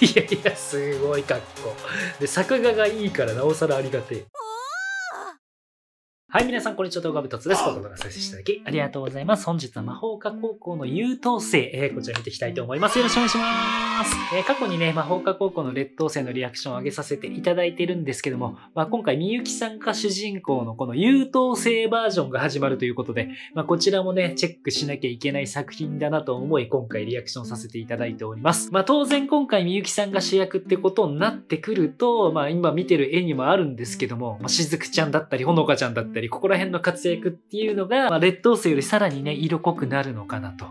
いやいや、すごい格好。で、作画がいいからなおさらありがてえ。はい、皆さん、こんにちは。動画部突です。ご登録させていただき、ありがとうございます。本日は魔法科高校の優等生、えー、こちら見ていきたいと思います。よろしくお願いします。えー、過去にね、魔法科高校の劣等生のリアクションを上げさせていただいてるんですけども、まあ、今回、みゆきさんか主人公のこの優等生バージョンが始まるということで、まあ、こちらもね、チェックしなきゃいけない作品だなと思い、今回リアクションさせていただいております。まあ、当然今回みゆきさんが主役ってことになってくると、まあ、今見てる絵にもあるんですけども、まあ、しずくちゃんだったり、ほのかちゃんだったり、りここら辺の活躍っていうのが、まあ、劣等生よりさらにね、色濃くなるのかなと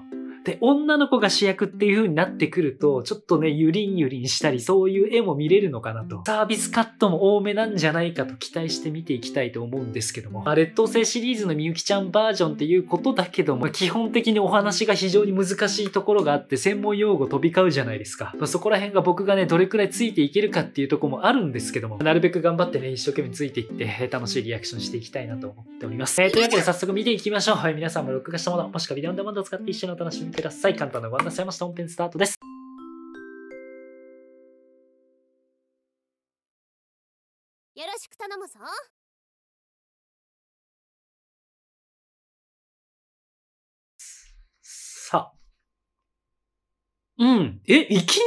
で、女の子が主役っていう風になってくると、ちょっとね、ゆりんゆりんしたり、そういう絵も見れるのかなと。サービスカットも多めなんじゃないかと期待して見ていきたいと思うんですけども。まあ、劣等生シリーズのみゆきちゃんバージョンっていうことだけども、基本的にお話が非常に難しいところがあって、専門用語飛び交うじゃないですか。まあ、そこら辺が僕がね、どれくらいついていけるかっていうとこもあるんですけども、なるべく頑張ってね、一生懸命ついていって、楽しいリアクションしていきたいなと思っております。えー、というわけで早速見ていきましょう。はい、皆さんも録画したもの、もしくはビデオンデマンドを使って一緒にお楽しみください。簡単なご案内されました。本編スタートです。よろしく頼むぞ。さあ。うん。え、いきな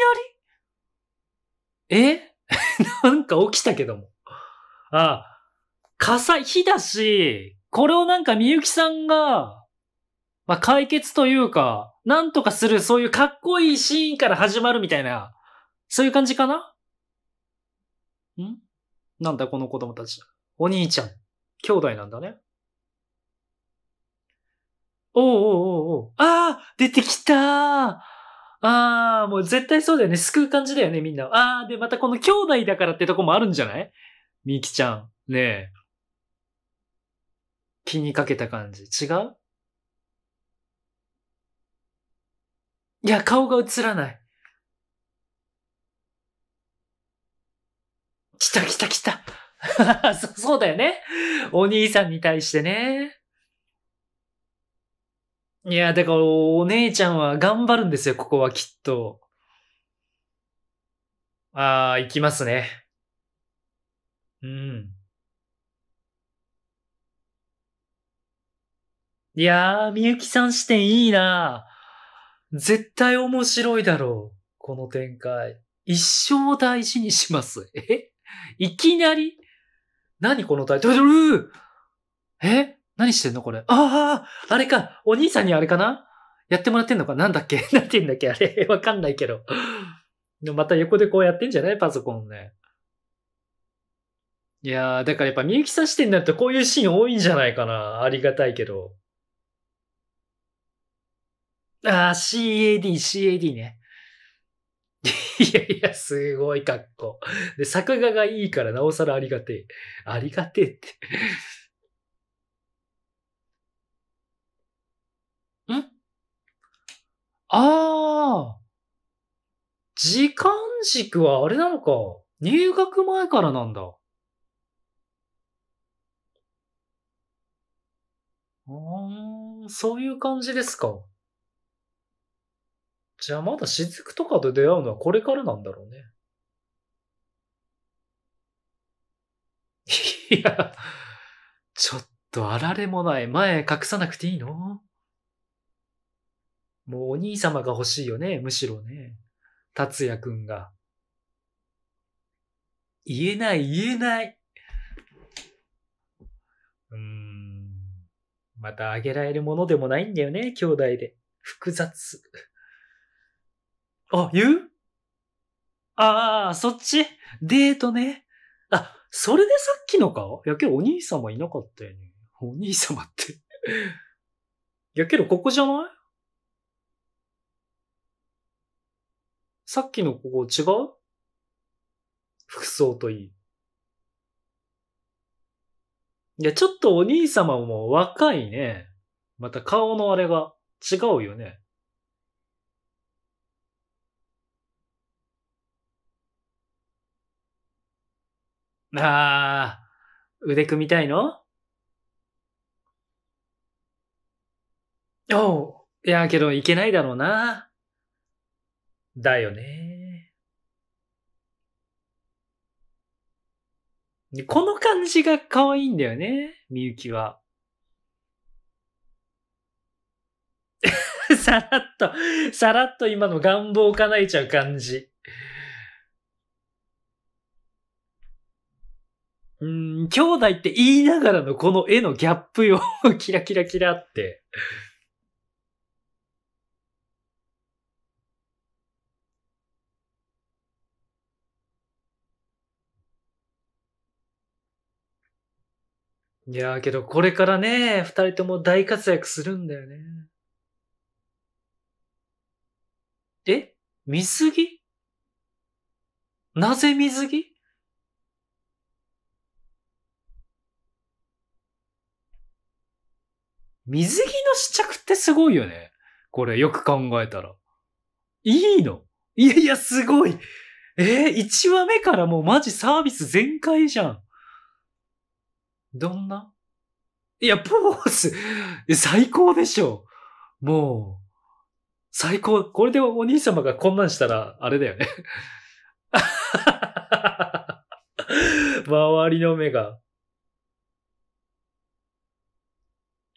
りえ なんか起きたけども。ああ、火災、火だし、これをなんかみゆきさんがまあ、解決というか、なんとかする、そういうかっこいいシーンから始まるみたいな、そういう感じかなんなんだこの子供たち。お兄ちゃん。兄弟なんだね。おうおうおうおああ出てきたーああもう絶対そうだよね。救う感じだよね、みんな。ああで、またこの兄弟だからってとこもあるんじゃないみゆきちゃん。ねえ。気にかけた感じ。違ういや、顔が映らない。来た来た来た。そそうだよね。お兄さんに対してね。いや、だからお姉ちゃんは頑張るんですよ、ここはきっと。ああ、行きますね。うん。いやー、みゆきさん視点いいな絶対面白いだろう。この展開。一生大事にします。えいきなり何このタイトルえ何してんのこれ。あああれかお兄さんにあれかなやってもらってんのかなんだっけ なんて言うんだっけあれわかんないけど。また横でこうやってんじゃないパソコンね。いやー、だからやっぱみゆきさしてんになてこういうシーン多いんじゃないかな。ありがたいけど。ああ、CAD、CAD ね。いやいや、すごい格好。で、作画がいいからなおさらありがてえ。ありがてえって んああ。時間軸はあれなのか。入学前からなんだ。うん、そういう感じですか。じゃあまだ雫とかと出会うのはこれからなんだろうね。いや、ちょっとあられもない。前隠さなくていいのもうお兄様が欲しいよね、むしろね。達也くんが。言えない、言えない。うーん。またあげられるものでもないんだよね、兄弟で。複雑。あ、言うああ、そっちデートね。あ、それでさっきのかいやけどお兄様いなかったよね。お兄様っていやけどここじゃないさっきのここ違う服装といい。いや、ちょっとお兄様も若いね。また顔のあれが違うよね。ああ、腕組みたいのおう。いやけどいけないだろうな。だよね。この感じが可愛いんだよね、みゆきは。さらっと、さらっと今の願望を叶えちゃう感じ。うん、兄弟って言いながらのこの絵のギャップよ。キラキラキラって。いやーけどこれからね、二人とも大活躍するんだよね。え水着なぜ水着水着の試着ってすごいよね。これよく考えたら。いいのいやいや、すごい。えー、1話目からもうマジサービス全開じゃん。どんないや、ポーズ、最高でしょ。もう、最高。これでお兄様がこんなんしたら、あれだよね 周りの目が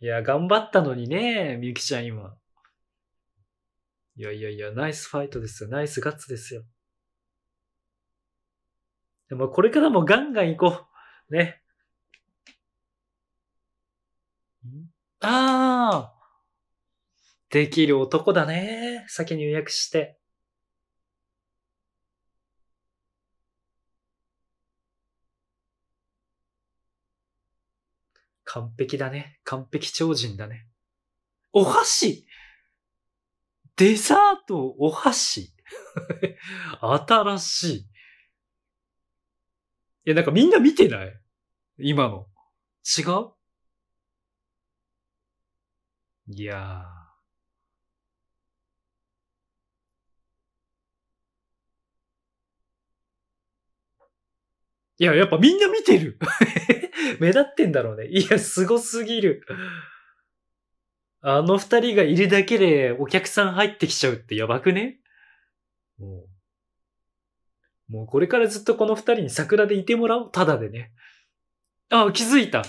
いや、頑張ったのにね、みゆきちゃん今。いやいやいや、ナイスファイトですよ。ナイスガッツですよ。でもこれからもガンガン行こう。ね。ああできる男だね。先に予約して。完璧だね。完璧超人だね。お箸デザートお箸 新しい。いや、なんかみんな見てない今の。違ういやー。いや、やっぱみんな見てる 目立ってんだろうね。いや、凄すすぎる。あの二人がいるだけでお客さん入ってきちゃうってやばくねもう、もうこれからずっとこの二人に桜でいてもらおう。ただでね。あ、気づいた。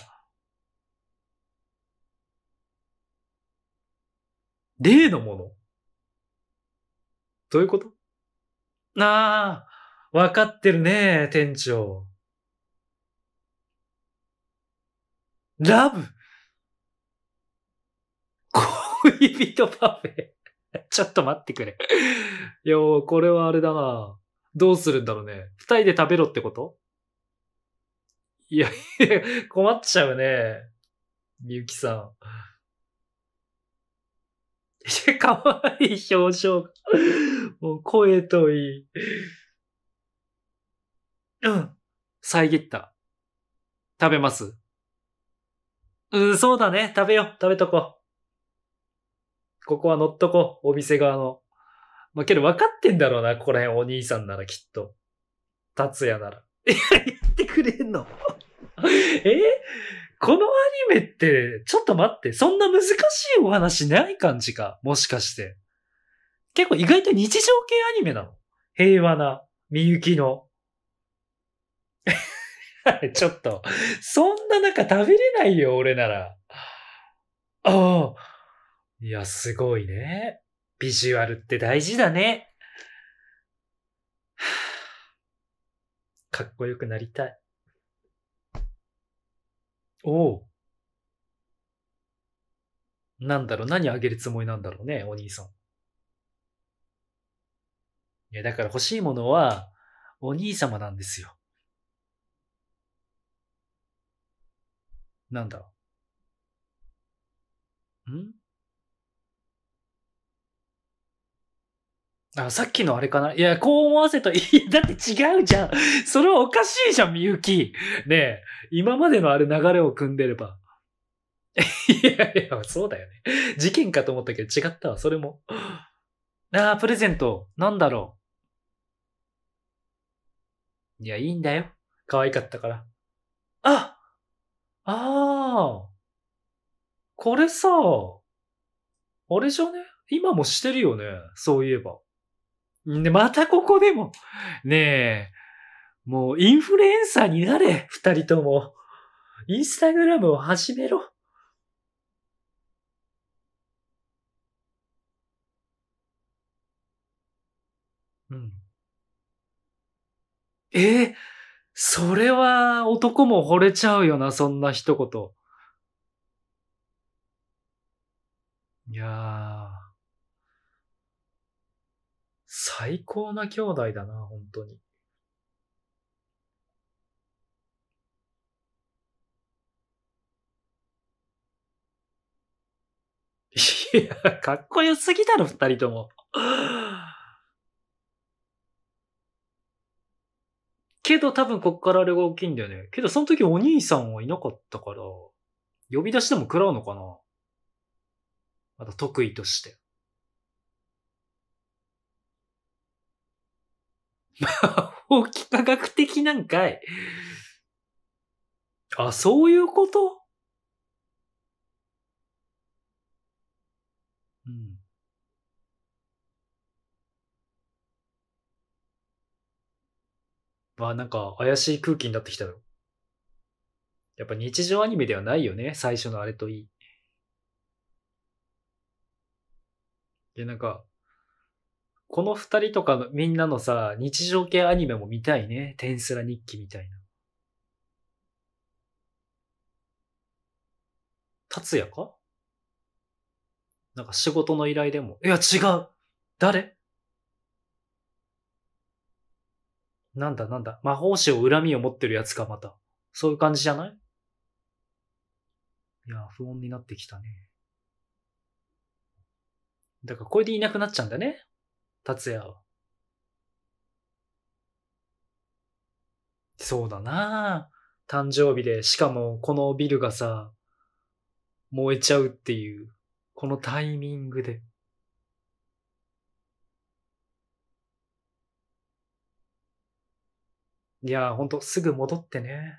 例のものどういうことああ、わかってるね、店長。ラブ恋人パフェちょっと待ってくれいや、これはあれだな。どうするんだろうね。二人で食べろってこといや、困っちゃうね。みゆきさん。かわいい表情が。もう声といい。うん。遮った。食べます。うん、そうだね。食べよう。食べとこう。ここは乗っとこう。お店側の。まあ、けど分かってんだろうな。ここら辺お兄さんならきっと。達也なら。えや、やってくれんの えこのアニメって、ちょっと待って、そんな難しいお話ない感じかもしかして。結構意外と日常系アニメなの平和な、みゆきのちょっと、そんな中食べれないよ、俺なら。ああ。いや、すごいね。ビジュアルって大事だね。かっこよくなりたい。おお。なんだろう、何あげるつもりなんだろうね、お兄さん。いや、だから欲しいものは、お兄様なんですよ。なんだろう。んあ、さっきのあれかないや、こう思わせた、いや、だって違うじゃん。それはおかしいじゃん、みゆき。ねえ、今までのあれ流れを組んでれば。いやいや、そうだよね。事件かと思ったけど違ったわ、それも。ああ、プレゼント、なんだろう。いや、いいんだよ。可愛かったから。あああ。これさ、あれじゃね今もしてるよね。そういえば。で、またここでも。ねえ。もうインフルエンサーになれ、二人とも。インスタグラムを始めろ。うん。ええーそれは男も惚れちゃうよな、そんな一言。いやー。最高な兄弟だな、本当に。いや、かっこよすぎだろ、二人とも。けど多分こっからあれが大きいんだよね。けどその時お兄さんはいなかったから、呼び出しでも食らうのかなまた得意として。法規科学的なんかい。あ、そういうことうん。あなんか怪しい空気になってきたよ。やっぱ日常アニメではないよね、最初のあれといい。で、なんか、この二人とかみんなのさ、日常系アニメも見たいね。テンスラ日記みたいな。達也かなんか仕事の依頼でも。いや、違う誰なんだなんだ、魔法師を恨みを持ってるやつか、また。そういう感じじゃないいや、不穏になってきたね。だから、これでいなくなっちゃうんだね。達也は。そうだな誕生日で、しかもこのビルがさ、燃えちゃうっていう、このタイミングで。いや、ほんと、すぐ戻ってね。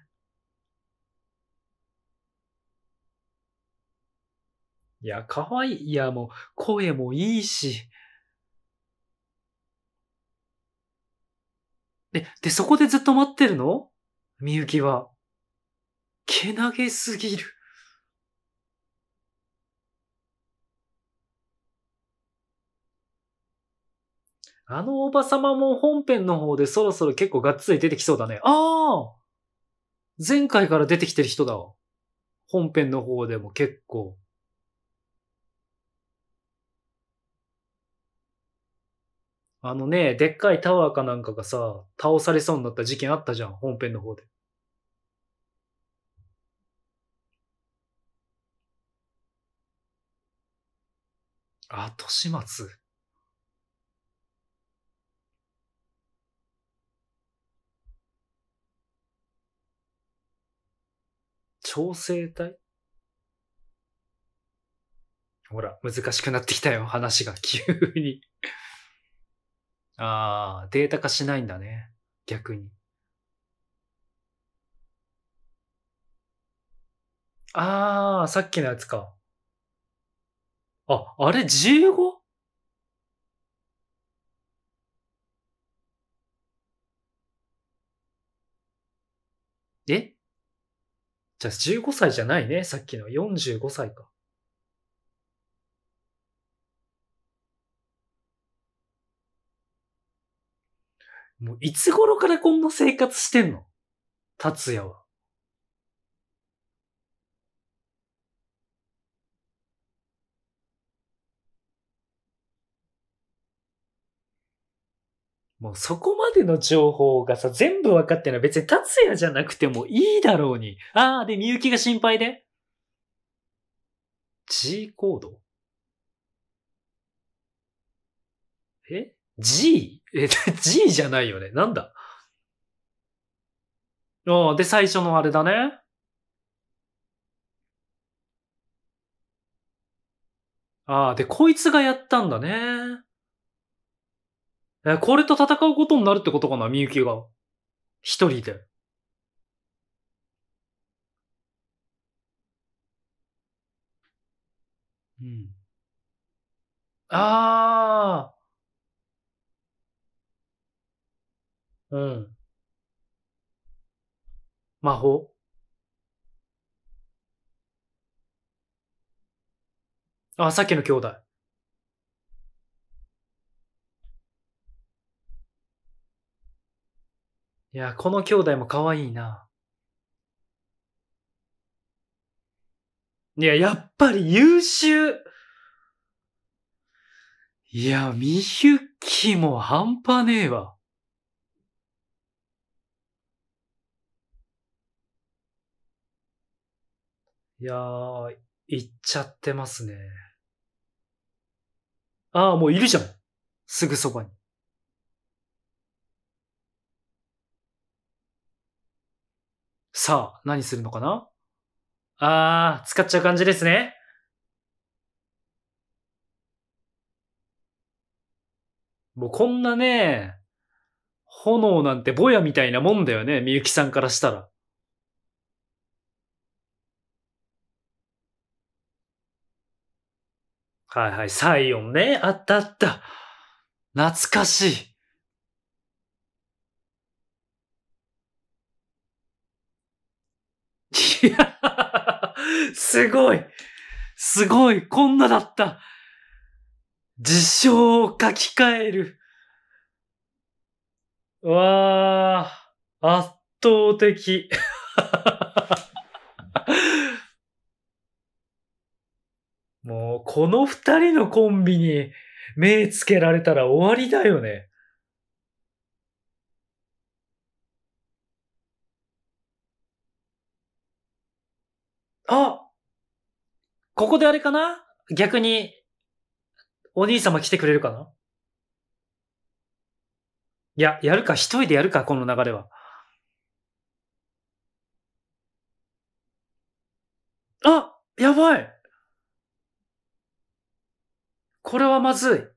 いや、可愛い。いや、もう、声もいいし。で、で、そこでずっと待ってるのみゆきは。けなげすぎる。あのおばさまも本編の方でそろそろ結構がっつり出てきそうだね。ああ前回から出てきてる人だわ。本編の方でも結構。あのね、でっかいタワーかなんかがさ、倒されそうになった事件あったじゃん、本編の方で。後始末。調整体ほら、難しくなってきたよ、話が急にああ、データ化しないんだね、逆に。ああ、さっきのやつか。あ、あれ 15? えじゃあ15歳じゃないね。さっきの45歳か。もういつ頃からこんな生活してんの達也は。もうそこまでの情報がさ、全部分かってない。別に達也じゃなくてもいいだろうに。ああ、で、みゆきが心配で。G コードえ ?G? え、G じゃないよね。なんだああ、で、最初のあれだね。ああ、で、こいつがやったんだね。え、これと戦うことになるってことかな、みゆきが。一人で。うん。ああ。うん。魔法あ、さっきの兄弟。いや、この兄弟も可愛いな。いや、やっぱり優秀いや、みゆきも半端ねえわ。いやー、行っちゃってますね。ああ、もういるじゃん。すぐそばに。さあ、何するのかなあー、使っちゃう感じですね。もうこんなね、炎なんてぼやみたいなもんだよね、みゆきさんからしたら。はいはい、サイオンね。あったあった。懐かしい。いや、すごい。すごい。こんなだった。事象を書き換える。うわあ、圧倒的。もう、この二人のコンビに目つけられたら終わりだよね。あここであれかな逆に、お兄様来てくれるかないや、やるか、一人でやるか、この流れは。あやばいこれはまず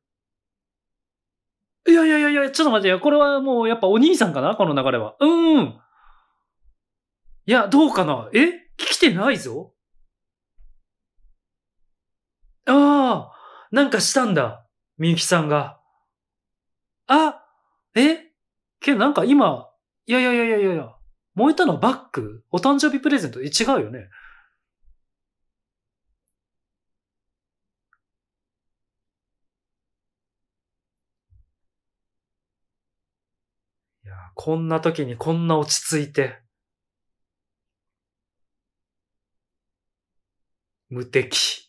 い。いやいやいやいや、ちょっと待ってよ。これはもうやっぱお兄さんかなこの流れは。うん。いや、どうかなえ来てないぞなんかしたんだ。みゆきさんが。あえけどなんか今、いやいやいやいやいや、燃えたのバッグお誕生日プレゼントえ、違うよね。いや、こんな時にこんな落ち着いて。無敵。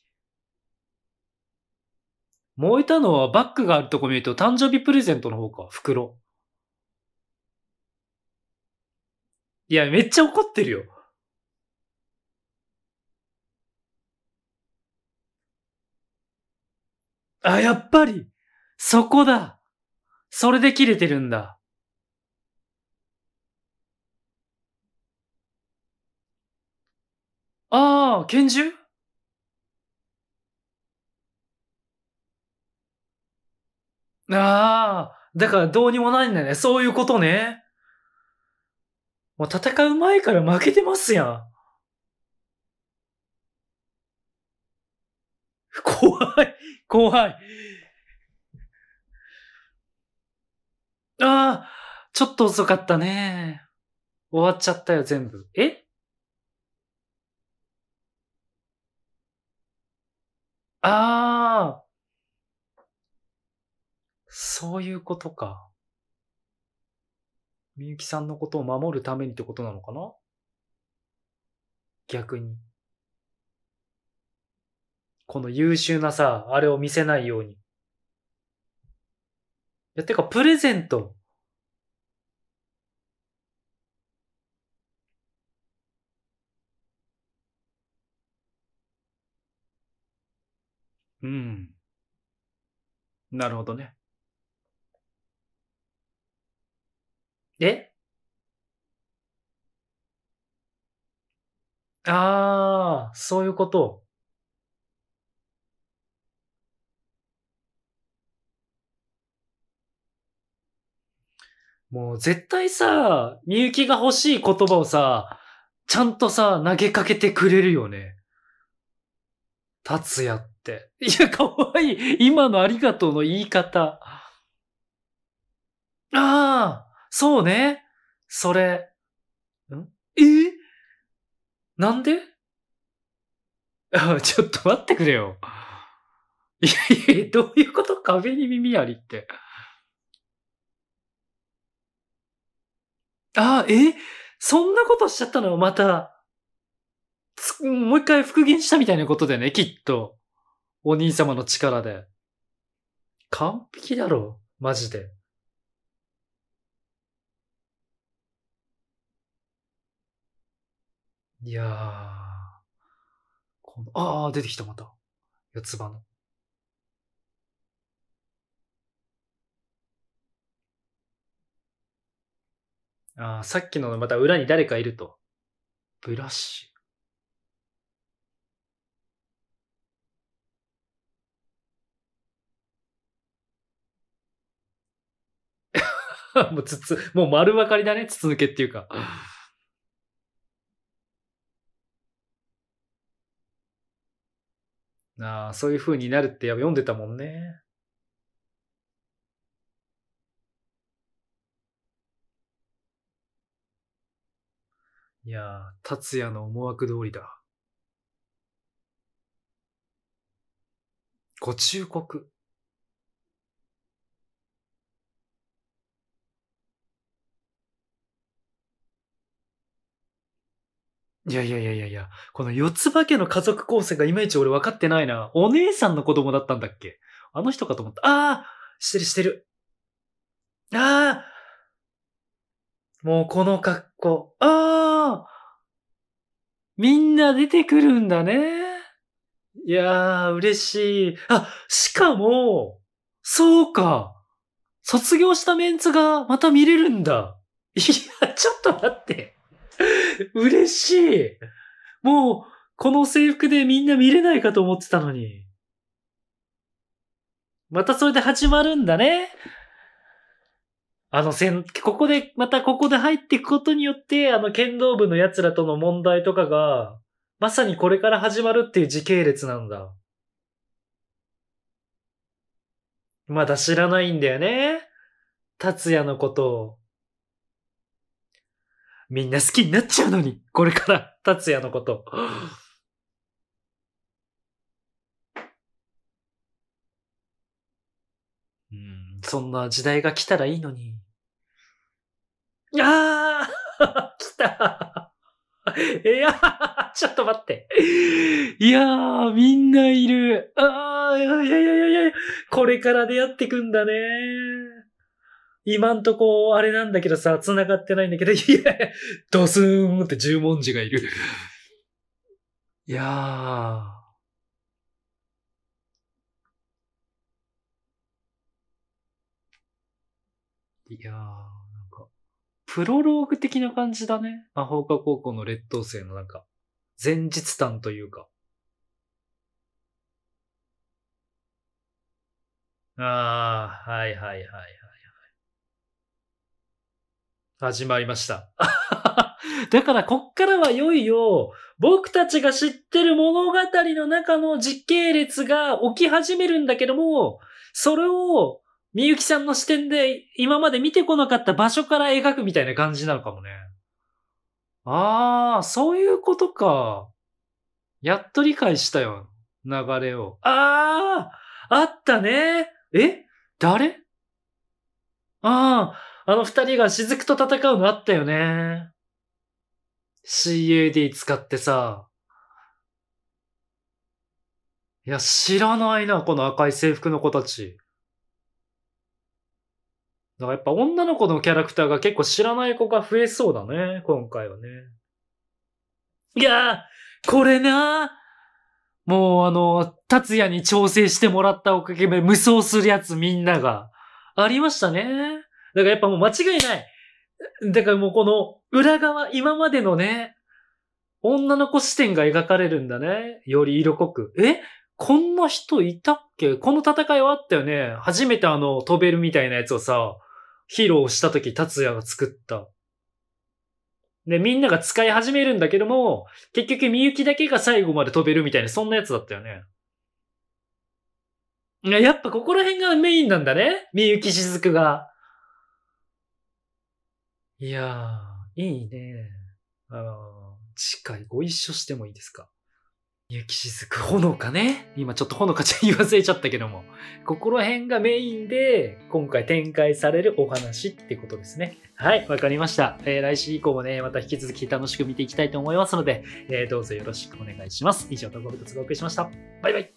燃えたのはバッグがあるとこ見ると誕生日プレゼントの方か、袋。いや、めっちゃ怒ってるよ。あ、やっぱり、そこだ。それで切れてるんだ。ああ、拳銃ああ、だからどうにもないんだね。そういうことね。もう戦う前から負けてますやん。怖い、怖い。ああ、ちょっと遅かったね。終わっちゃったよ、全部。えああ。そういうことか。みゆきさんのことを守るためにってことなのかな逆に。この優秀なさ、あれを見せないように。いや、てか、プレゼント。うん。なるほどね。えああ、そういうこと。もう絶対さ、みゆきが欲しい言葉をさ、ちゃんとさ、投げかけてくれるよね。達也って。いや、かわいい。今のありがとうの言い方。ああそうね。それ。んえー、なんで ちょっと待ってくれよ。いやいや、どういうこと壁に耳ありって。あ、えそんなことしちゃったのまた、もう一回復元したみたいなことでね、きっと。お兄様の力で。完璧だろ、マジで。いやー。この、あー、出てきた、また。四つ葉の。ああ、さっきのまた裏に誰かいると。ブラッシュ。もうつつ、もう丸分かりだね、筒抜けっていうか。ああ、そういう風になるって読んでたもんね。いやー、達也の思惑通りだ。ご忠告。いやいやいやいやいや、この四つ葉家の家族構成がいまいち俺分かってないな。お姉さんの子供だったんだっけあの人かと思った。ああしてるしてる。ああもうこの格好。ああみんな出てくるんだね。いやー、嬉しい。あ、しかも、そうか。卒業したメンツがまた見れるんだ。いや、ちょっと待って。嬉しい。もう、この制服でみんな見れないかと思ってたのに。またそれで始まるんだね。あの、せん、ここで、またここで入っていくことによって、あの、剣道部の奴らとの問題とかが、まさにこれから始まるっていう時系列なんだ。まだ知らないんだよね。達也のことを。みんな好きになっちゃうのに、これから、達也のこと。うん、そんな時代が来たらいいのに。ああ 来たいやちょっと待って。いやー、みんないる。ああ、いやいやいやいや、これから出会ってくんだね今んとこ、あれなんだけどさ、繋がってないんだけど、いや、ドスーンって十文字がいる。いやー。いやー、なんか、プロローグ的な感じだね。魔法科高校の劣等生のなんか、前日譚というか。あー、はいはいはいはい。始まりました。だから、こっからはいよいよ、僕たちが知ってる物語の中の時系列が起き始めるんだけども、それを、みゆきさんの視点で今まで見てこなかった場所から描くみたいな感じなのかもね。ああ、そういうことか。やっと理解したよ。流れを。あー、あったねえ誰あああの二人が雫と戦うのあったよね。c a d 使ってさ。いや、知らないな、この赤い制服の子たち。だからやっぱ女の子のキャラクターが結構知らない子が増えそうだね、今回はね。いやー、これなもうあの、達也に調整してもらったおかげで無双するやつみんなが。ありましたね。だからやっぱもう間違いない。だからもうこの裏側、今までのね、女の子視点が描かれるんだね。より色濃く。えこんな人いたっけこの戦いはあったよね。初めてあの、飛べるみたいなやつをさ、披露した時、達也が作った。で、みんなが使い始めるんだけども、結局みゆきだけが最後まで飛べるみたいな、そんなやつだったよね。いや、やっぱここら辺がメインなんだね。みゆきしずくが。いやー、いいね。あの、次回ご一緒してもいいですか雪しずく、ほのかね。今ちょっとほのかちゃん言わせちゃったけども。ここら辺がメインで、今回展開されるお話ってことですね。はい、わかりました。えー、来週以降もね、また引き続き楽しく見ていきたいと思いますので、えー、どうぞよろしくお願いします。以上、とごぶとつおしました。バイバイ。